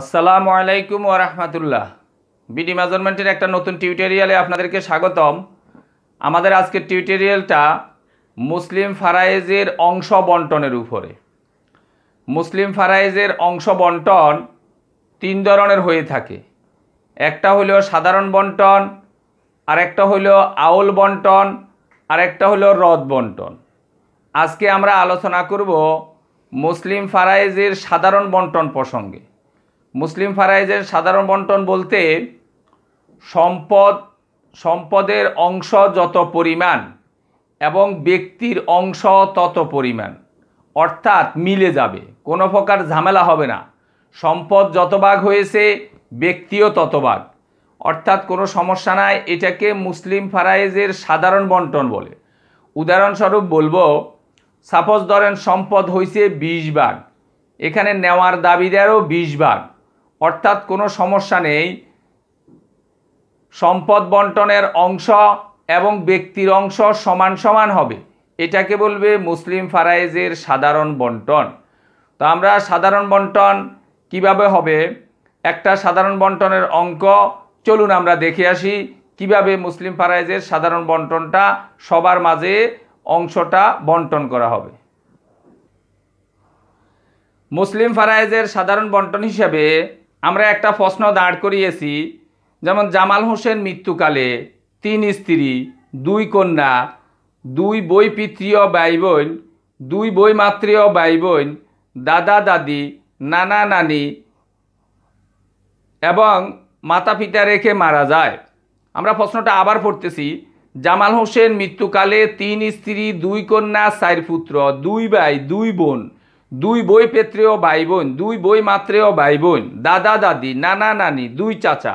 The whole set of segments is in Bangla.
আসসালামু আলাইকুম রাহমাতুল্লাহ বিডি মেজারমেন্টের একটা নতুন টিউটোরিয়ালে আপনাদেরকে স্বাগতম আমাদের আজকের টিউটোরিয়ালটা মুসলিম ফারাইজের অংশ বন্টনের উপরে মুসলিম ফারাইজের অংশ বন্টন তিন ধরনের হয়ে থাকে একটা হলো সাধারণ বন্টন আর একটা হলো আউল বন্টন আর একটা হলো রদ বন্টন আজকে আমরা আলোচনা করব মুসলিম ফারাইজের সাধারণ বন্টন প্রসঙ্গে মুসলিম ফারাইজের সাধারণ বন্টন বলতে সম্পদ সম্পদের অংশ যত পরিমাণ এবং ব্যক্তির অংশ তত পরিমাণ অর্থাৎ মিলে যাবে কোনো প্রকার ঝামেলা হবে না সম্পদ যত ভাগ হয়েছে ব্যক্তিও তত ভাগ অর্থাৎ কোনো সমস্যা নাই এটাকে মুসলিম ফারাইজের সাধারণ বন্টন বলে উদাহরণস্বরূপ বলবো সাপোজ ধরেন সম্পদ হয়েছে বিশ ভাগ এখানে নেওয়ার দাবিদারও বিশ ভাগ অর্থাৎ কোনো সমস্যা নেই সম্পদ বন্টনের অংশ এবং ব্যক্তির অংশ সমান সমান হবে এটাকে বলবে মুসলিম ফারাইজের সাধারণ বন্টন তো আমরা সাধারণ বন্টন কিভাবে হবে একটা সাধারণ বন্টনের অঙ্ক চলুন আমরা দেখে আসি কিভাবে মুসলিম ফারাইজের সাধারণ বন্টনটা সবার মাঝে অংশটা বন্টন করা হবে মুসলিম ফারাইজের সাধারণ বন্টন হিসাবে আমরা একটা প্রশ্ন দাঁড় করিয়েছি যেমন জামাল হোসেন মৃত্যুকালে তিন স্ত্রী দুই কন্যা দুই বই পিতৃয় ভাই বোন দুই বই মাতৃয় ভাই বোন দাদা দাদি নানা নানি এবং মাতা পিতা রেখে মারা যায় আমরা প্রশ্নটা আবার পড়তেছি জামাল হোসেন মৃত্যুকালে তিন স্ত্রী দুই কন্যা চার পুত্র দুই ভাই দুই বোন দুই বই পেত্রেও ভাই বোন দুই বই মাত্রেও ভাই বোন দাদা দাদি নানা নানি দুই চাচা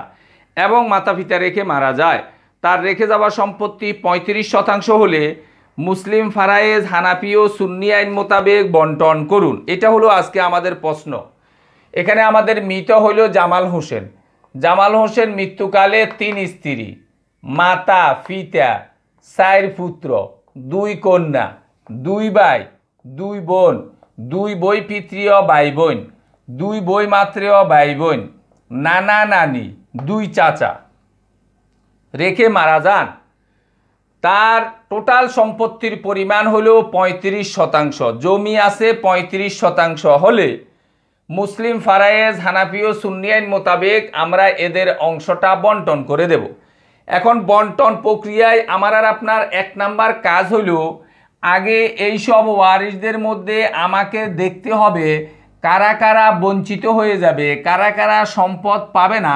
এবং মাতা পিতা রেখে মারা যায় তার রেখে যাওয়া সম্পত্তি ৩৫ শতাংশ হলে মুসলিম ফারায়েজ হানাফি ও সুন্নি আইন মোতাবেক বন্টন করুন এটা হলো আজকে আমাদের প্রশ্ন এখানে আমাদের মৃত হইল জামাল হোসেন জামাল হোসেন মৃত্যুকালে তিন স্ত্রী মাতা পিতা সাইর পুত্র দুই কন্যা দুই ভাই দুই বোন দুই বই পিতৃয় ভাই বোন দুই বই মাতৃয় বাই বোন নানা নানি দুই চাচা রেখে মারা যান তার টোটাল সম্পত্তির পরিমাণ হলো ৩৫ শতাংশ জমি আছে ৩৫ শতাংশ হলে মুসলিম ফারায়েজ হানাফিও সুন্নিয়াইন মোতাবেক আমরা এদের অংশটা বন্টন করে দেব এখন বন্টন প্রক্রিয়ায় আমার আর আপনার এক নাম্বার কাজ হলো আগে এই সব ওয়ারিসদের মধ্যে আমাকে দেখতে হবে কারা কারা বঞ্চিত হয়ে যাবে কারা কারা সম্পদ পাবে না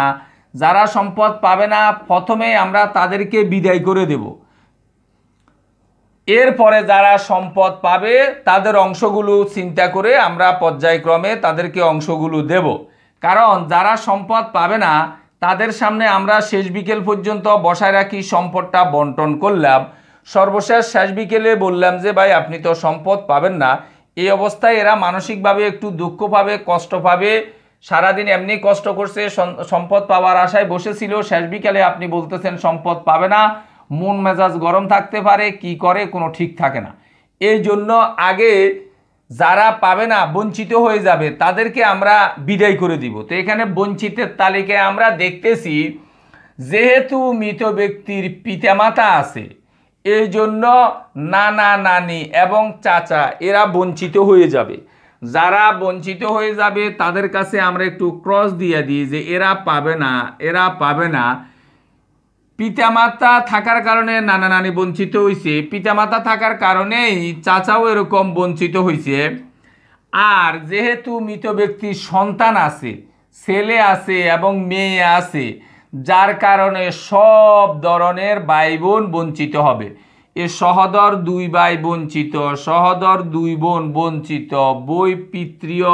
যারা সম্পদ পাবে না প্রথমে আমরা তাদেরকে বিদায় করে দেব এরপরে যারা সম্পদ পাবে তাদের অংশগুলো চিন্তা করে আমরা পর্যায়ক্রমে তাদেরকে অংশগুলো দেব কারণ যারা সম্পদ পাবে না তাদের সামনে আমরা শেষ বিকেল পর্যন্ত বসায় রাখি সম্পদটা বন্টন করলাম সর্বশেষ শেষ বিকেলে বললাম যে ভাই আপনি তো সম্পদ পাবেন না এই অবস্থায় এরা মানসিকভাবে একটু দুঃখ পাবে কষ্ট পাবে সারাদিন এমনি কষ্ট করছে সম্পদ পাওয়ার আশায় বসেছিল শেষ বিকেলে আপনি বলতেছেন সম্পদ পাবে না মন মেজাজ গরম থাকতে পারে কি করে কোনো ঠিক থাকে না এই জন্য আগে যারা পাবে না বঞ্চিত হয়ে যাবে তাদেরকে আমরা বিদায় করে দিব তো এখানে বঞ্চিতের তালিকায় আমরা দেখতেছি যেহেতু মৃত ব্যক্তির পিতামাতা আছে এই জন্য নানা নানি এবং চাচা এরা বঞ্চিত হয়ে যাবে যারা বঞ্চিত হয়ে যাবে তাদের কাছে আমরা একটু ক্রস দিয়ে দিই যে এরা পাবে না এরা পাবে না পিতামাতা থাকার কারণে নানা নানি বঞ্চিত হয়েছে পিতামাতা থাকার কারণেই চাচাও এরকম বঞ্চিত হয়েছে আর যেহেতু মৃত ব্যক্তির সন্তান আছে ছেলে আছে এবং মেয়ে আছে যার কারণে সব ধরনের ভাই বোন বঞ্চিত হবে এ সহদর দুই ভাই বঞ্চিত সহদর দুই বোন বঞ্চিত বই পিতৃয়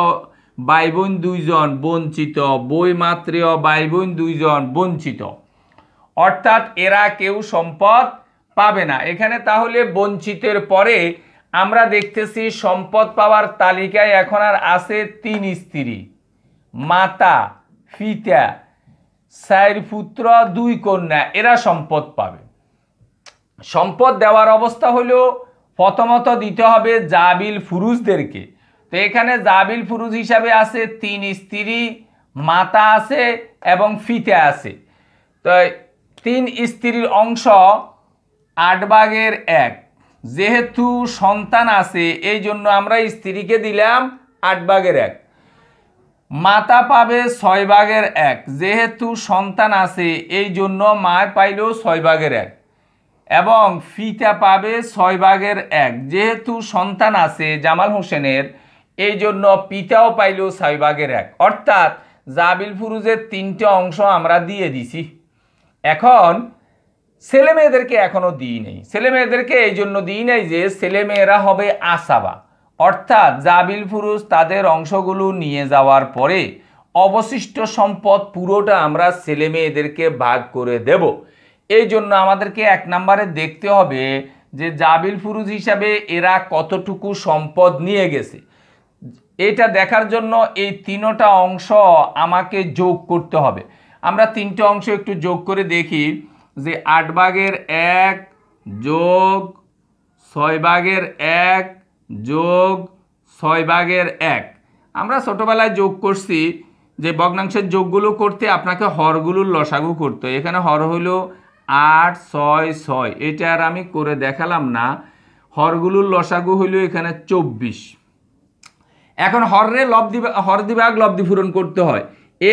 ভাই বোন দুইজন বঞ্চিত বই মাতৃয় ভাই বোন দুইজন বঞ্চিত অর্থাৎ এরা কেউ সম্পদ পাবে না এখানে তাহলে বঞ্চিতের পরে আমরা দেখতেছি সম্পদ পাওয়ার তালিকায় এখন আর আছে তিন স্ত্রী মাতা ফিতা স্যার পুত্র দুই কন্যা এরা সম্পদ পাবে সম্পদ দেওয়ার অবস্থা হলো প্রথমত দিতে হবে জাবিল ফুরুজদেরকে তো এখানে জাবিল ফুরুজ হিসাবে আছে তিন স্ত্রী মাতা আছে এবং ফিতে আছে তো তিন স্ত্রীর অংশ আট এক যেহেতু সন্তান আছে এই জন্য আমরা স্ত্রীকে দিলাম আট ভাগের এক মাতা পাবে ছয় ভাগের এক যেহেতু সন্তান আছে এই জন্য মা পাইলেও ছয় ভাগের এক এবং ফিতা পাবে ছয় ভাগের এক যেহেতু সন্তান আছে জামাল হোসেনের এই জন্য পিতাও পাইলেও ছয় ভাগের এক অর্থাৎ জাবিল ফুরুজের তিনটে অংশ আমরা দিয়ে দিছি এখন ছেলে মেয়েদেরকে এখনও দিই নেই ছেলে মেয়েদেরকে এই জন্য দিই নাই যে ছেলে মেয়েরা হবে আসাবা অর্থাৎ জাবিল ফুরুজ তাদের অংশগুলো নিয়ে যাওয়ার পরে অবশিষ্ট সম্পদ পুরোটা আমরা ছেলে মেয়েদেরকে ভাগ করে দেব এই জন্য আমাদেরকে এক নম্বরে দেখতে হবে যে জাবিল ফুরুজ হিসাবে এরা কতটুকু সম্পদ নিয়ে গেছে এটা দেখার জন্য এই তিনোটা অংশ আমাকে যোগ করতে হবে আমরা তিনটে অংশ একটু যোগ করে দেখি যে আট ভাগের এক যোগ ছয় ভাগের এক যোগ ছয় ভাগের এক আমরা ছোটোবেলায় যোগ করছি যে ভগ্নাংশের যোগগুলো করতে আপনাকে হরগুলোর লসাগু করতে এখানে হর হইল আট ছয় ছয় এটা আর আমি করে দেখালাম না হরগুলোর লসাগু হইল এখানে চব্বিশ এখন হররে লব্ধি হর দিবাগ লব্ধি পূরণ করতে হয়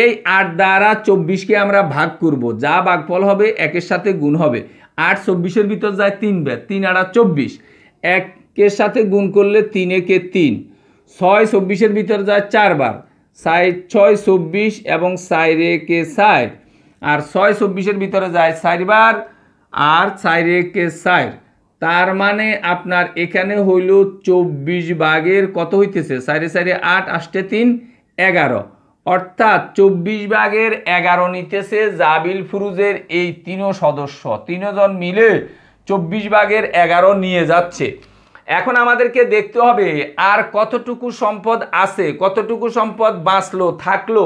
এই আট দ্বারা চব্বিশকে আমরা ভাগ করব যা ফল হবে একের সাথে গুণ হবে আট চব্বিশের ভিতর যায় তিন ব্যাগ তিন আড়া চব্বিশ এক কের সাথে গুণ করলে তিন একে তিন ছয় চব্বিশের ভিতরে যায় চারবার সাইড ছয় চব্বিশ এবং সাইড একে সাইড আর ছয় চব্বিশের ভিতরে যায় চারবার আর সাইড কে সাইড তার মানে আপনার এখানে হইল চব্বিশ বাঘের কত হইতেছে সাড়ে সাড়ে আট আষ্টে তিন এগারো অর্থাৎ চব্বিশ ভাগের এগারো নিতেছে জাবিল ফুরুজের এই তিনও সদস্য তিনজন মিলে চব্বিশ ভাগের এগারো নিয়ে যাচ্ছে এখন আমাদেরকে দেখতে হবে আর কতটুকু সম্পদ আছে কতটুকু সম্পদ বাঁচলো থাকলো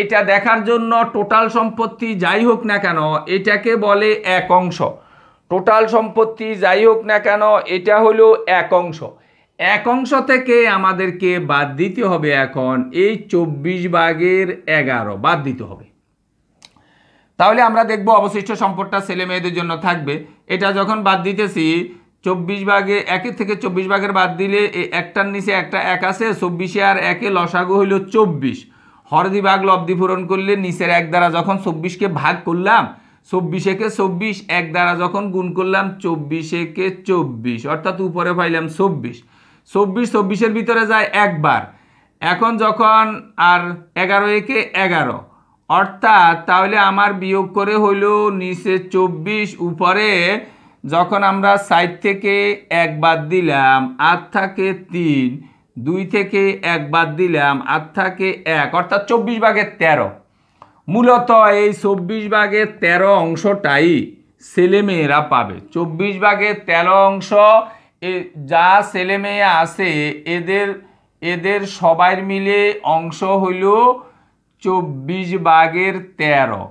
এটা দেখার জন্য টোটাল সম্পত্তি যাই হোক না কেন এটাকে বলে এক অংশ টোটাল সম্পত্তি যাই হোক না কেন এটা হলো এক অংশ এক অংশ থেকে আমাদেরকে বাদ দিতে হবে এখন এই চব্বিশ ভাগের এগারো বাদ দিতে হবে তাহলে আমরা দেখব অবশিষ্ট সম্পদটা ছেলে মেয়েদের জন্য থাকবে এটা যখন বাদ দিতেছি চব্বিশ ভাগে একের থেকে চব্বিশ ভাগের বাদ দিলে একটার নিচে একটা এক আছে চব্বিশে আর একে লসাগু হইল চব্বিশ হরদি ভাগ লব্ধি পূরণ করলে নিচের এক দ্বারা যখন চব্বিশকে ভাগ করলাম চব্বিশেকে চব্বিশ এক দ্বারা যখন গুণ করলাম চব্বিশেকে চব্বিশ অর্থাৎ উপরে পাইলাম চব্বিশ চব্বিশ চব্বিশের ভিতরে যায় একবার এখন যখন আর এগারো একে এগারো অর্থাৎ তাহলে আমার বিয়োগ করে হইল নিচে চব্বিশ উপরে যখন আমরা সাইড থেকে এক বাদ দিলাম আট থাকে তিন দুই থেকে এক বাদ দিলাম আট থাকে এক অর্থাৎ চব্বিশ ভাগের তেরো মূলত এই চব্বিশ ভাগের তেরো অংশটাই ছেলেমেয়েরা পাবে চব্বিশ ভাগের তেরো অংশ যা ছেলেমেয়ে আছে এদের এদের সবাই মিলে অংশ হইল চব্বিশ ভাগের তেরো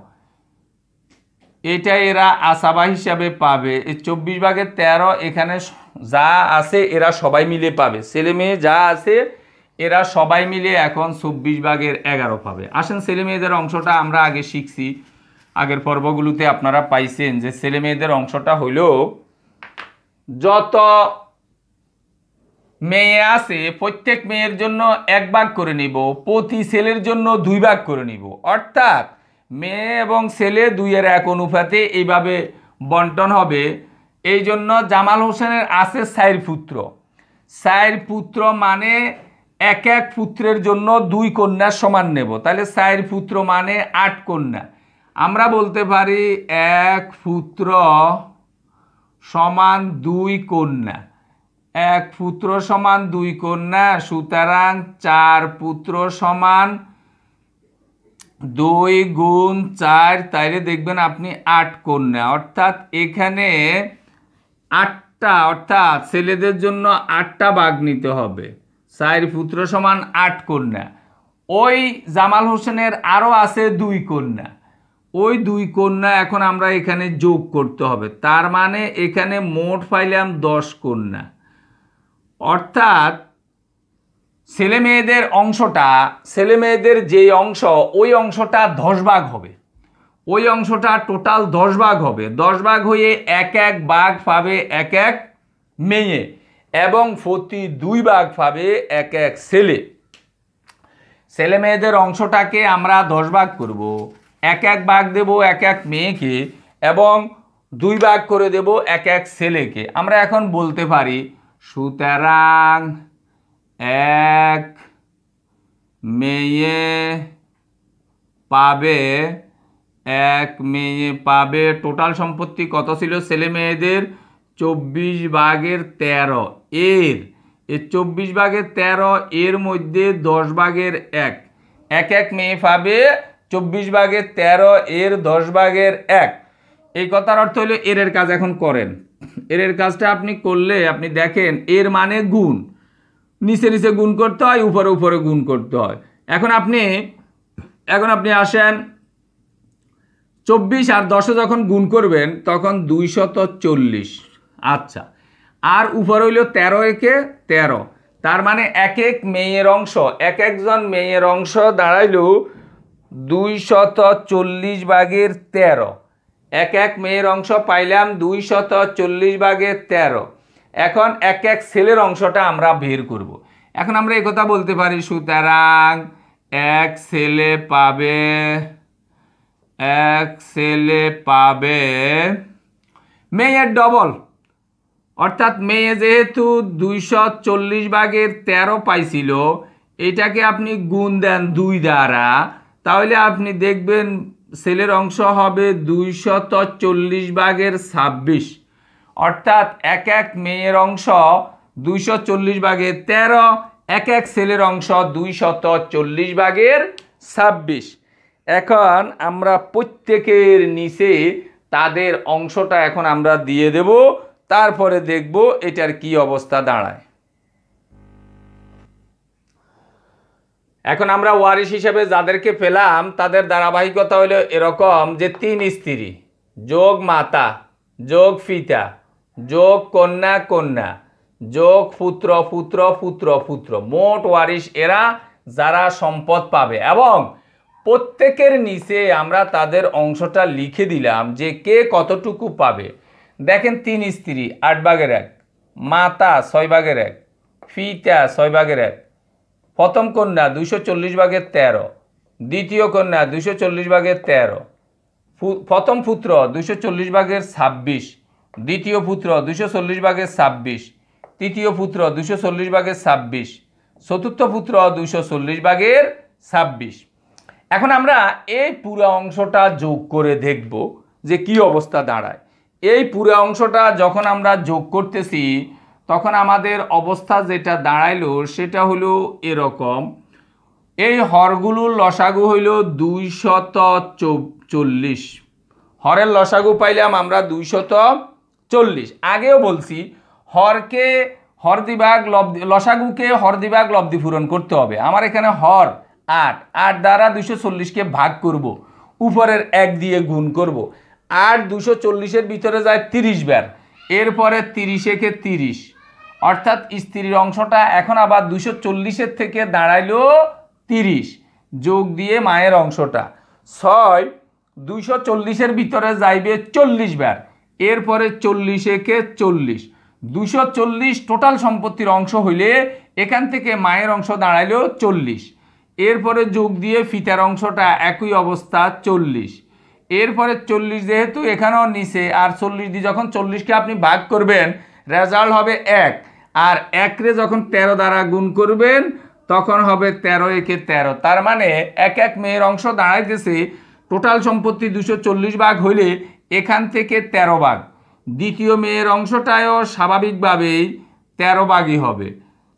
এটা এরা আসাবা হিসাবে পাবে এই চব্বিশ ভাগের তেরো এখানে যা আছে এরা সবাই মিলে পাবে ছেলে মেয়ে যা আছে এরা সবাই মিলে এখন চব্বিশ ভাগের এগারো পাবে আসেন ছেলে মেয়েদের অংশটা আমরা আগে শিখছি আগের পর্বগুলোতে আপনারা পাইছেন যে ছেলে মেয়েদের অংশটা হইল যত মেয়ে আছে প্রত্যেক মেয়ের জন্য এক ভাগ করে নিব প্রতি ছেলের জন্য দুই ভাগ করে নিব অর্থাৎ মেয়ে এবং ছেলে দুইয়ের এক অনুপাতে এইভাবে বন্টন হবে এই জন্য জামাল হোসেনের আছে সাইর পুত্র সাইর পুত্র মানে এক এক পুত্রের জন্য দুই কন্যার সমান নেব তাহলে সাইর পুত্র মানে আট কন্যা আমরা বলতে পারি এক পুত্র সমান দুই কন্যা এক পুত্র সমান দুই কন্যা সুতরাং চার পুত্র সমান দুই গুণ চার তাইরে দেখবেন আপনি আট কন্যা অর্থাৎ এখানে আটটা অর্থাৎ ছেলেদের জন্য আটটা বাঘ নিতে হবে চার পুত্র সমান আট কন্যা ওই জামাল হোসেনের আরও আছে দুই কন্যা ওই দুই কন্যা এখন আমরা এখানে যোগ করতে হবে তার মানে এখানে মোট পাইলাম দশ কন্যা অর্থাৎ ছেলে মেয়েদের অংশটা ছেলে মেয়েদের যে অংশ ওই অংশটা দশ ভাগ হবে ওই অংশটা টোটাল দশ ভাগ হবে দশ ভাগ হয়ে এক এক ভাগ পাবে এক এক মেয়ে এবং প্রতি দুই ভাগ পাবে এক এক ছেলে ছেলে মেয়েদের অংশটাকে আমরা দশ ভাগ করব এক এক ভাগ দেব এক এক মেয়েকে এবং দুই ভাগ করে দেব এক এক ছেলেকে আমরা এখন বলতে পারি সুতরাং এক মেয়ে পাবে এক মেয়ে পাবে টোটাল সম্পত্তি কত ছিল ছেলে মেয়েদের চব্বিশ ভাগের তেরো এর এর চব্বিশ ভাগের তেরো এর মধ্যে দশ ভাগের এক এক এক মেয়ে পাবে চব্বিশ ভাগের তেরো এর দশ ভাগের এক এই কথার অর্থ হলো এর কাজ এখন করেন এর কাজটা আপনি করলে আপনি দেখেন এর মানে গুণ নিচে নিচে গুণ করতে হয় উপরে উপরে গুণ করতে হয় এখন আপনি এখন আপনি আসেন চব্বিশ আর দশে যখন গুণ করবেন তখন দুইশত চল্লিশ আচ্ছা আর উপর হইল তেরো একে তেরো তার মানে এক এক মেয়ের অংশ এক একজন মেয়ের অংশ দাঁড়াইল দুইশত চল্লিশ ভাগের তেরো এক এক মেয়ের অংশ পাইলাম দুই শত চল্লিশ ভাগের তেরো এখন এক এক সেলের অংশটা আমরা বের করব। এখন আমরা কথা বলতে পারি সুতরাং এক সেলে পাবে এক সেলে পাবে মেয়ের ডবল অর্থাৎ মেয়ে যেহেতু দুইশো চল্লিশ ভাগের ১৩ পাইছিল এটাকে আপনি গুণ দেন দুই দ্বারা তাহলে আপনি দেখবেন সেলের অংশ হবে দুইশত চল্লিশ ভাগের ছাব্বিশ অর্থাৎ এক এক মেয়ের অংশ দুইশো চল্লিশ ভাগের তেরো এক এক ছেলের অংশ দুই শত চল্লিশ ভাগের ছাব্বিশ এখন আমরা প্রত্যেকের নিচে তাদের অংশটা এখন আমরা দিয়ে দেব তারপরে দেখব এটার কি অবস্থা দাঁড়ায় এখন আমরা ওয়ারিশ হিসেবে যাদেরকে পেলাম তাদের ধারাবাহিকতা হলো এরকম যে তিন স্ত্রী যোগ মাতা যোগ ফিতা যোগ কন্যা কন্যা যোগ পুত্র পুত্র পুত্র পুত্র মোট ওয়ারিস এরা যারা সম্পদ পাবে এবং প্রত্যেকের নিচে আমরা তাদের অংশটা লিখে দিলাম যে কে কতটুকু পাবে দেখেন তিন স্ত্রী আট ভাগের এক মাতা ছয় ভাগের এক ফিতা ছয় ভাগের এক প্রথম কন্যা দুশো চল্লিশ ভাগের তেরো দ্বিতীয় কন্যা দুশো চল্লিশ ভাগের তেরো প্রথম পুত্র দুশো চল্লিশ ভাগের ছাব্বিশ দ্বিতীয় পুত্র দুশো চল্লিশ ভাগের ছাব্বিশ তৃতীয় পুত্র দুশো চল্লিশ ভাগের ছাব্বিশ চতুর্থ পুত্র দুশো চল্লিশ ভাগের ছাব্বিশ এখন আমরা এই পুরা অংশটা যোগ করে দেখব যে কি অবস্থা দাঁড়ায় এই পুরো অংশটা যখন আমরা যোগ করতেছি তখন আমাদের অবস্থা যেটা দাঁড়াইলো সেটা হলো এরকম এই হরগুলোর লসাগু হইল দুই শত চল্লিশ হরের লসাগু পাইলাম আমরা দুই শত চল্লিশ আগেও বলছি হরকে হরদিবাগ দিবাগ লব্ধি লসাগুকে হরদিবাগ লব্ধি পূরণ করতে হবে আমার এখানে হর আট আট দ্বারা দুশো চল্লিশকে ভাগ করব। উপরের এক দিয়ে গুণ করব। আট দুশো চল্লিশের ভিতরে যায় তিরিশ ব্যার এরপরে তিরিশেকে তিরিশ অর্থাৎ স্ত্রীর অংশটা এখন আবার দুশো চল্লিশের থেকে দাঁড়াইলো তিরিশ যোগ দিয়ে মায়ের অংশটা ছয় দুশো চল্লিশের ভিতরে যাইবে চল্লিশ ব্যার এরপরে চল্লিশ একে চল্লিশ দুশো চল্লিশ টোটাল সম্পত্তির অংশ হইলে এখান থেকে মায়ের অংশ দাঁড়াইলেও চল্লিশ এরপরে যোগ দিয়ে ফিতার অংশটা একই অবস্থা চল্লিশ এরপরে চল্লিশ যেহেতু এখানেও নিচে আর চল্লিশ দিয়ে যখন চল্লিশকে আপনি ভাগ করবেন রেজাল্ট হবে এক আর একরে যখন ১৩ দ্বারা গুণ করবেন তখন হবে ১৩ একে ১৩ তার মানে এক এক মেয়ের অংশ দাঁড়াইতেছে টোটাল সম্পত্তি দুশো ভাগ হইলে এখান থেকে ১৩ ভাগ দ্বিতীয় মেয়ের অংশটায়ও স্বাভাবিকভাবেই ১৩ ভাগই হবে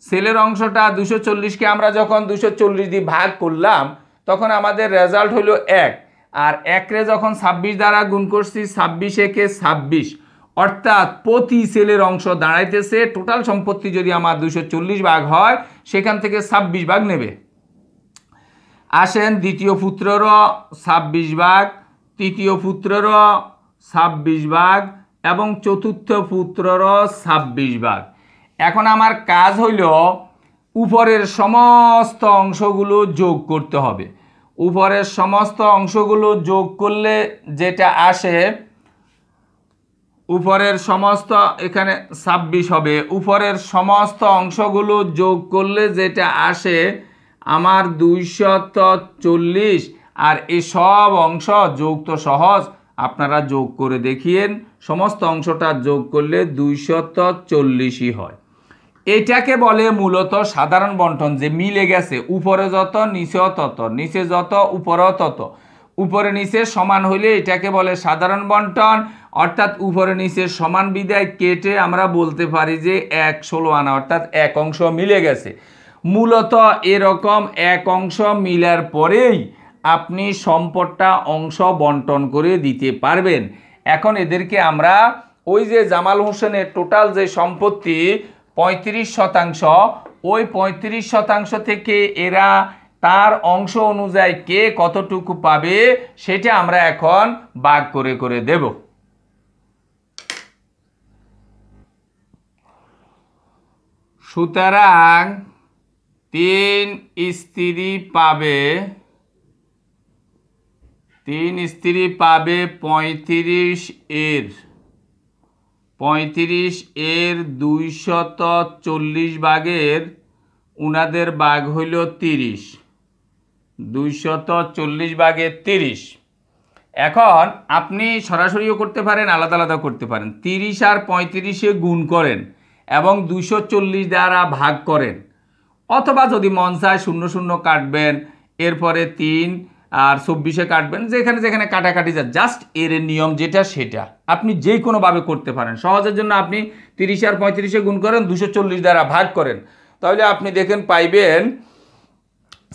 সেলের অংশটা দুশো চল্লিশকে আমরা যখন দুশো চল্লিশ দিয়ে ভাগ করলাম তখন আমাদের রেজাল্ট হলো এক আর একরে যখন ২৬ দ্বারা গুণ করছি ছাব্বিশ একে ছাব্বিশ অর্থাৎ প্রতি সেলের অংশ দাঁড়াইতেছে টোটাল সম্পত্তি যদি আমার দুশো চল্লিশ ভাগ হয় সেখান থেকে ছাব্বিশ ভাগ নেবে আসেন দ্বিতীয় পুত্ররও ছাব্বিশ ভাগ তৃতীয় পুত্ররও ছাব্বিশ ভাগ এবং চতুর্থ পুত্ররও ছাব্বিশ ভাগ এখন আমার কাজ হইল উপরের সমস্ত অংশগুলো যোগ করতে হবে উপরের সমস্ত অংশগুলো যোগ করলে যেটা আসে উপরের সমস্ত এখানে ছাব্বিশ হবে উপরের সমস্ত অংশগুলো যোগ করলে যেটা আসে আমার দুইশত চল্লিশ আর এই সব অংশ যোগ তো সহজ আপনারা যোগ করে দেখিয়েন সমস্ত অংশটা যোগ করলে দুইশত চল্লিশই হয় এটাকে বলে মূলত সাধারণ বন্টন যে মিলে গেছে উপরে যত নিচেও তত নিচে যত উপরেও তত উপরে নিচে সমান হইলে এটাকে বলে সাধারণ বন্টন অর্থাৎ উপরে নিচে সমান বিদায় কেটে আমরা বলতে পারি যে এক ষোলো আনা অর্থাৎ এক অংশ মিলে গেছে মূলত এরকম এক অংশ মিলার পরেই আপনি সম্পদটা অংশ বন্টন করে দিতে পারবেন এখন এদেরকে আমরা ওই যে জামাল হোসেনের টোটাল যে সম্পত্তি ৩৫ শতাংশ ওই ৩৫ শতাংশ থেকে এরা তার অংশ অনুযায়ী কে কতটুকু পাবে সেটা আমরা এখন বাগ করে করে দেব সুতরাং তিন স্ত্রী পাবে তিন স্ত্রী পাবে পঁয়ত্রিশ এর পঁয়ত্রিশ এর দুইশত চল্লিশ ভাগের উনাদের বাঘ হইল তিরিশ দুইশত চল্লিশ ভাগের তিরিশ এখন আপনি সরাসরিও করতে পারেন আলাদা আলাদা করতে পারেন তিরিশ আর পঁয়ত্রিশে গুণ করেন এবং দুশো চল্লিশ দ্বারা ভাগ করেন অথবা যদি মন শূন্য শূন্য কাটবেন এরপরে তিন আর চব্বিশে কাটবেন যেখানে যেখানে কাটাকাটি যা জাস্ট এর নিয়ম যেটা সেটা আপনি যে কোনোভাবে করতে পারেন সহজের জন্য আপনি তিরিশে আর পঁয়ত্রিশে গুণ করেন দুশো চল্লিশ দ্বারা ভাগ করেন তাহলে আপনি দেখেন পাইবেন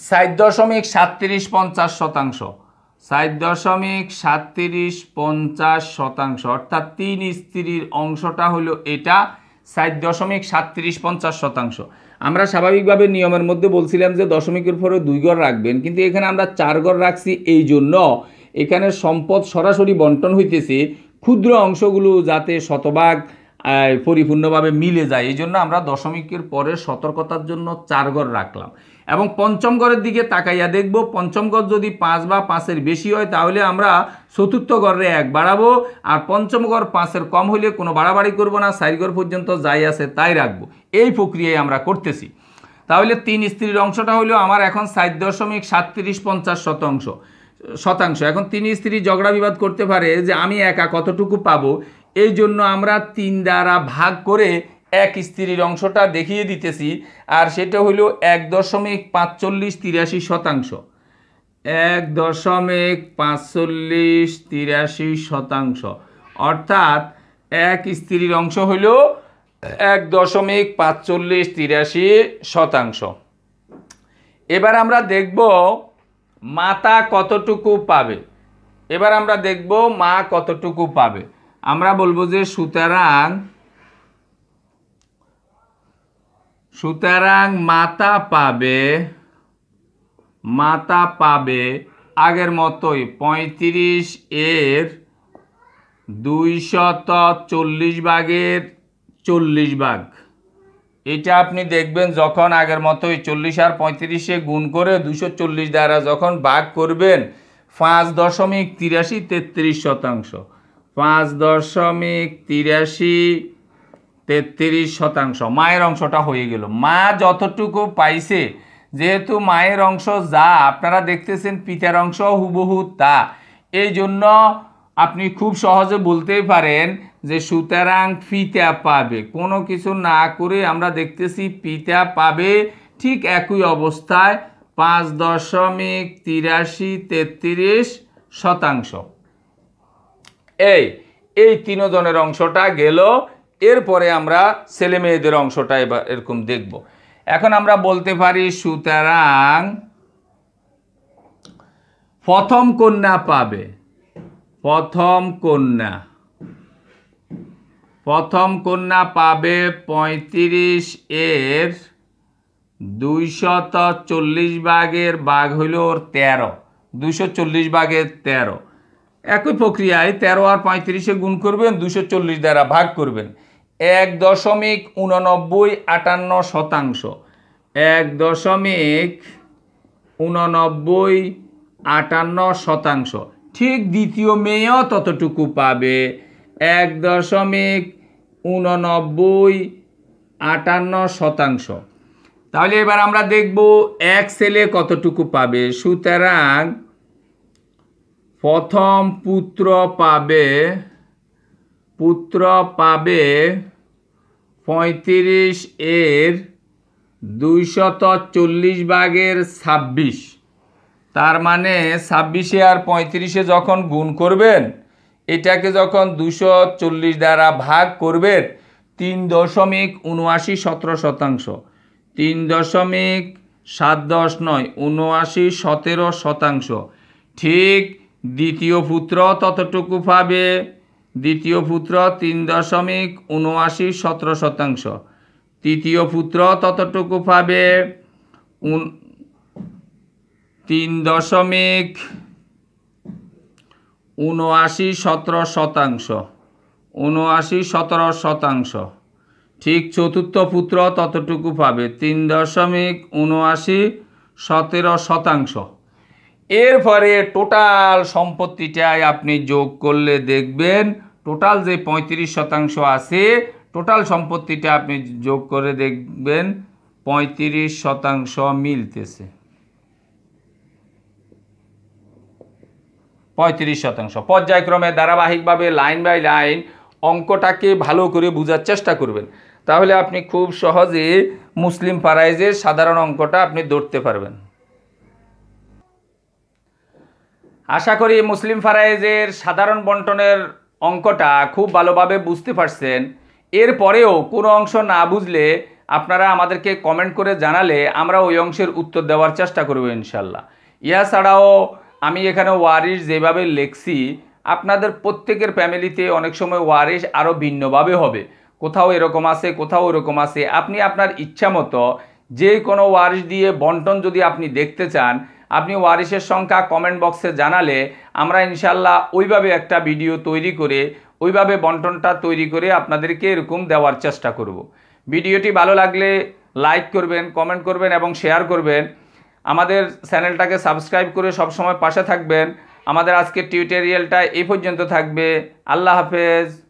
সাত দশমিক সাতত্রিশ পঞ্চাশ শতাংশ সাত দশমিক সাতত্রিশ পঞ্চাশ শতাংশ অর্থাৎ তিন স্ত্রীর অংশটা হলো এটা সাত দশমিক সাতত্রিশ পঞ্চাশ শতাংশ আমরা স্বাভাবিকভাবে নিয়মের মধ্যে বলছিলাম যে দশমিকের পরে দুই গড় রাখবেন কিন্তু এখানে আমরা চার গড় রাখছি এই জন্য এখানে সম্পদ সরাসরি বন্টন হইতেছে ক্ষুদ্র অংশগুলো যাতে শতভাগ পরিপূর্ণভাবে মিলে যায় এই জন্য আমরা দশমিকের পরে সতর্কতার জন্য চার গড় রাখলাম এবং পঞ্চম ঘরের দিকে তাকাইয়া দেখব পঞ্চম ঘর যদি পাঁচ বা পাঁচের বেশি হয় তাহলে আমরা চতুর্থ ঘরে এক বাড়াবো আর পঞ্চম ঘর পাঁচের কম হলে কোনো বাড়াবাড়ি করব না ঘর পর্যন্ত যাই আছে তাই রাখব এই প্রক্রিয়ায় আমরা করতেছি তাহলে তিন স্ত্রীর অংশটা হলো আমার এখন সাত দশমিক সাতত্রিশ পঞ্চাশ শতাংশ শতাংশ এখন তিন স্ত্রী ঝগড়া বিবাদ করতে পারে যে আমি একা কতটুকু পাবো এই জন্য আমরা তিন দ্বারা ভাগ করে এক স্ত্রীর অংশটা দেখিয়ে দিতেছি আর সেটা হইল এক দশমিক পাঁচচল্লিশ তিরাশি শতাংশ এক দশমিক পাঁচচল্লিশ তিরাশি শতাংশ অর্থাৎ এক স্ত্রীর অংশ হইল এক দশমিক পাঁচচল্লিশ তিরাশি শতাংশ এবার আমরা দেখব মাতা কতটুকু পাবে এবার আমরা দেখব মা কতটুকু পাবে আমরা বলবো যে সুতরাং সুতরাং মাতা পাবে মাতা পাবে আগের মতোই পঁয়ত্রিশ এর দুইশত চল্লিশ ভাগের চল্লিশ ভাগ এটা আপনি দেখবেন যখন আগের মতোই চল্লিশ আর পঁয়ত্রিশে গুণ করে দুশো চল্লিশ দ্বারা যখন ভাগ করবেন পাঁচ দশমিক তিরাশি তেত্রিশ শতাংশ পাঁচ দশমিক তিরাশি তেত্রিশ শতাংশ মায়ের অংশটা হয়ে গেল মা যতটুকু পাইছে যেহেতু মায়ের অংশ যা আপনারা দেখতেছেন পিতার অংশ হুবহু তা এই জন্য আপনি খুব সহজে বলতেই পারেন যে সুতরাং পিতা পাবে কোনো কিছু না করে আমরা দেখতেছি পিতা পাবে ঠিক একই অবস্থায় পাঁচ দশমিক তিরাশি তেত্রিশ শতাংশ এই এই তিনজনের অংশটা গেল এরপরে আমরা ছেলে মেয়েদের অংশটা এবার এরকম দেখব এখন আমরা বলতে পারি সুতরাং প্রথম কন্যা পাবে প্রথম কন্যা প্রথম কন্যা পাবে পঁয়ত্রিশ এর দুইশত চল্লিশ ভাগের বাঘ হইল ওর তেরো দুশো চল্লিশ ভাগের তেরো একই প্রক্রিয়ায় তেরো আর পঁয়ত্রিশে গুণ করবেন দুশো চল্লিশ দ্বারা ভাগ করবেন এক দশমিক উননব্বই আটান্ন শতাংশ এক দশমিক উননব্বই আটান্ন শতাংশ ঠিক দ্বিতীয় মেয়েও ততটুকু পাবে এক দশমিক উননব্বই আটান্ন শতাংশ তাহলে এবার আমরা দেখব এক ছেলে কতটুকু পাবে সুতরাং প্রথম পুত্র পাবে পুত্র পাবে পঁয়ত্রিশ এর দুইশত চল্লিশ ভাগের ছাব্বিশ তার মানে ছাব্বিশে আর পঁয়ত্রিশে যখন গুণ করবেন এটাকে যখন দুশো চল্লিশ দ্বারা ভাগ করবেন তিন দশমিক উনআশি সতেরো শতাংশ তিন দশমিক সাত দশ নয় উনআশি সতেরো শতাংশ ঠিক দ্বিতীয় পুত্র ততটুকু পাবে দ্বিতীয় পুত্র তিন দশমিক উনআশি সতেরো শতাংশ তৃতীয় পুত্র ততটুকু পাবে তিন দশমিক উনআশি সতেরো শতাংশ উনআশি সতেরো শতাংশ ঠিক চতুর্থ পুত্র ততটুকু পাবে তিন দশমিক উনআশি সতেরো শতাংশ এরপরে টোটাল সম্পত্তিটায় আপনি যোগ করলে দেখবেন টোটাল যে পঁয়ত্রিশ শতাংশ আছে টোটাল সম্পত্তিটা আপনি যোগ করে দেখবেন পঁয়ত্রিশ শতাংশ মিলতেছে পঁয়ত্রিশ শতাংশ পর্যায়ক্রমে ধারাবাহিকভাবে লাইন বাই লাইন অঙ্কটাকে ভালো করে বোঝার চেষ্টা করবেন তাহলে আপনি খুব সহজে মুসলিম পারাইজের সাধারণ অঙ্কটা আপনি ধরতে পারবেন আশা করি মুসলিম ফারাইজের সাধারণ বন্টনের অঙ্কটা খুব ভালোভাবে বুঝতে পারছেন এরপরেও কোনো অংশ না বুঝলে আপনারা আমাদেরকে কমেন্ট করে জানালে আমরা ওই অংশের উত্তর দেওয়ার চেষ্টা করব ইনশাল্লাহ ইয়া ছাড়াও আমি এখানে ওয়ারিশ যেভাবে লেখছি আপনাদের প্রত্যেকের ফ্যামিলিতে অনেক সময় ওয়ারিশ আরও ভিন্নভাবে হবে কোথাও এরকম আছে কোথাও এরকম আছে আপনি আপনার ইচ্ছা মতো যে কোনো ওয়ারিশ দিয়ে বন্টন যদি আপনি দেখতে চান আপনি ওয়ারিশের সংখ্যা কমেন্ট বক্সে জানালে আমরা ইনশাল্লাহ ওইভাবে একটা ভিডিও তৈরি করে ওইভাবে বন্টনটা তৈরি করে আপনাদেরকে এরকম দেওয়ার চেষ্টা করব। ভিডিওটি ভালো লাগলে লাইক করবেন কমেন্ট করবেন এবং শেয়ার করবেন আমাদের চ্যানেলটাকে সাবস্ক্রাইব করে সবসময় পাশে থাকবেন আমাদের আজকের টিউটোরিয়ালটা এই পর্যন্ত থাকবে আল্লাহ হাফেজ